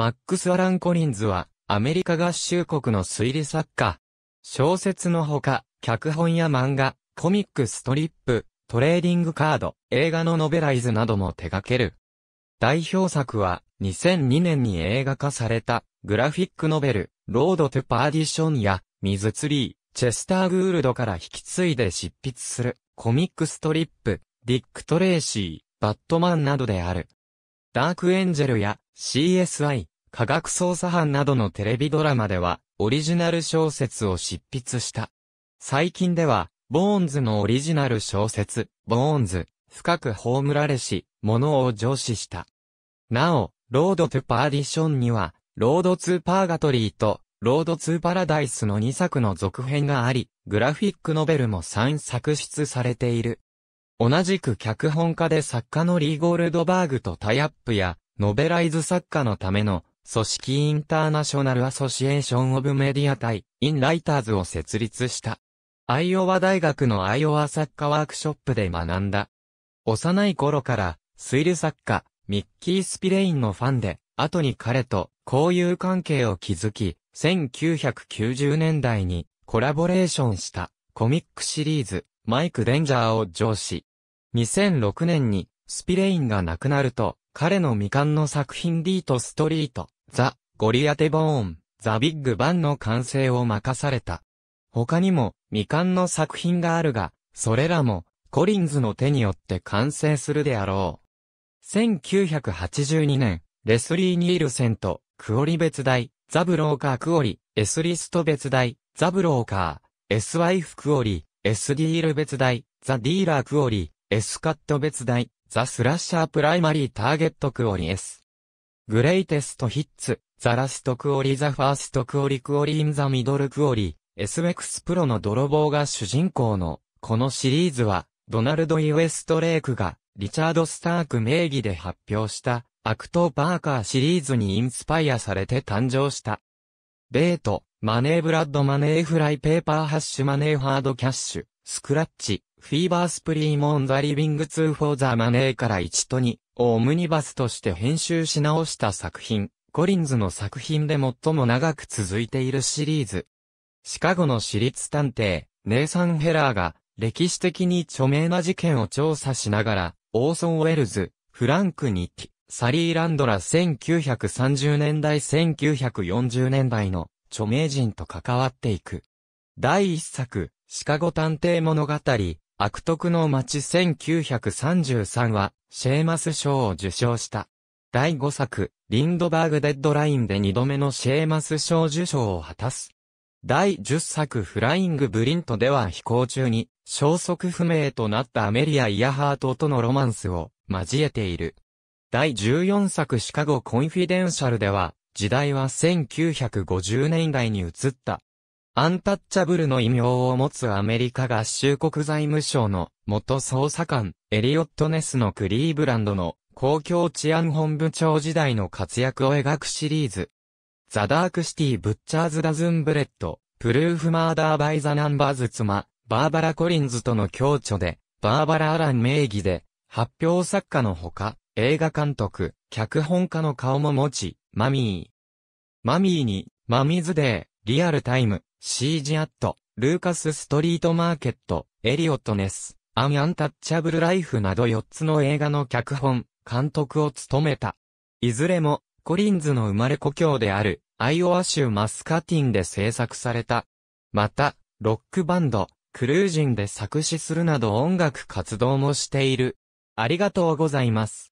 マックス・アラン・コリンズは、アメリカ合衆国の推理作家。小説のほか、脚本や漫画、コミックストリップ、トレーディングカード、映画のノベライズなども手掛ける。代表作は、2002年に映画化された、グラフィックノベル、ロード・トゥ・パーディションや、ミズツリー、チェスター・グールドから引き継いで執筆する、コミックストリップ、ディック・トレーシー、バットマンなどである。ダークエンジェルや CSI、科学捜査班などのテレビドラマでは、オリジナル小説を執筆した。最近では、ボーンズのオリジナル小説、ボーンズ、深く葬られし、物を上司した。なお、ロードトゥパーディションには、ロードツーパーガトリーと、ロードツーパラダイスの2作の続編があり、グラフィックノベルも3作出されている。同じく脚本家で作家のリー・ゴールドバーグとタイアップや、ノベライズ作家のための、組織インターナショナルアソシエーション・オブ・メディア対、イン・ライターズを設立した。アイオワ大学のアイオワ作家ワークショップで学んだ。幼い頃から、推理作家、ミッキー・スピレインのファンで、後に彼と交友関係を築き、1990年代にコラボレーションしたコミックシリーズ、マイク・デンジャーを上司、2006年に、スピレインが亡くなると、彼の未完の作品ディートストリート、ザ・ゴリアテ・ボーン、ザ・ビッグ・バンの完成を任された。他にも、未完の作品があるが、それらも、コリンズの手によって完成するであろう。1982年、レスリー・ニールセンと、クオリ別大、ザブローカー・クオリ、エスリスト別大、ザブローカー、S ワイフ・クオリ、S ディール別大、ザ・ディーラー・クオリ、エスカット別大、ザ・スラッシャー・プライマリー・ターゲット・クオリエス。グレイテスト・ヒッツ、ザ・ラスト・クオリ・ザ・ファースト・クオリ・クオリ・イン・ザ・ミドル・クオリ、エス・クス・プロの泥棒が主人公の、このシリーズは、ドナルド・イウエストレイクが、リチャード・スターク名義で発表した、アクト・パーカーシリーズにインスパイアされて誕生した。デート、マネーブラッドマネーフライペーパーハッシュマネーハードキャッシュ、スクラッチ、フィーバースプリーモンザリビングツーフォーザマネーから1と2をオムニバスとして編集し直した作品、コリンズの作品で最も長く続いているシリーズ。シカゴの私立探偵、ネイサン・ヘラーが歴史的に著名な事件を調査しながら、オーソン・ウェルズ、フランク・ニッキ、サリー・ランドラ1930年代1940年代の著名人と関わっていく。第一作、シカゴ探偵物語、悪徳の街1933は、シェーマス賞を受賞した。第5作、リンドバーグ・デッドラインで2度目のシェーマス賞受賞を果たす。第10作フライング・ブリントでは飛行中に、消息不明となったアメリア・イヤハートとのロマンスを交えている。第14作シカゴ・コンフィデンシャルでは、時代は1950年代に移った。アンタッチャブルの異名を持つアメリカ合衆国財務省の元捜査官、エリオット・ネスのクリーブランドの公共治安本部長時代の活躍を描くシリーズ。ザ・ダーク・シティ・ブッチャーズ・ダズン・ブレッド、プルーフ・マーダー・バイ・ザ・ナンバーズ妻、バーバラ・コリンズとの共著で、バーバラ・アラン名義で、発表作家のほか、映画監督、脚本家の顔も持ち、マミー。マミーに、マミズデー、リアルタイム、シージアット、ルーカスストリートマーケット、エリオットネス、アン・アンタッチャブル・ライフなど4つの映画の脚本、監督を務めた。いずれも、コリンズの生まれ故郷である、アイオワ州マスカティンで制作された。また、ロックバンド、クルージンで作詞するなど音楽活動もしている。ありがとうございます。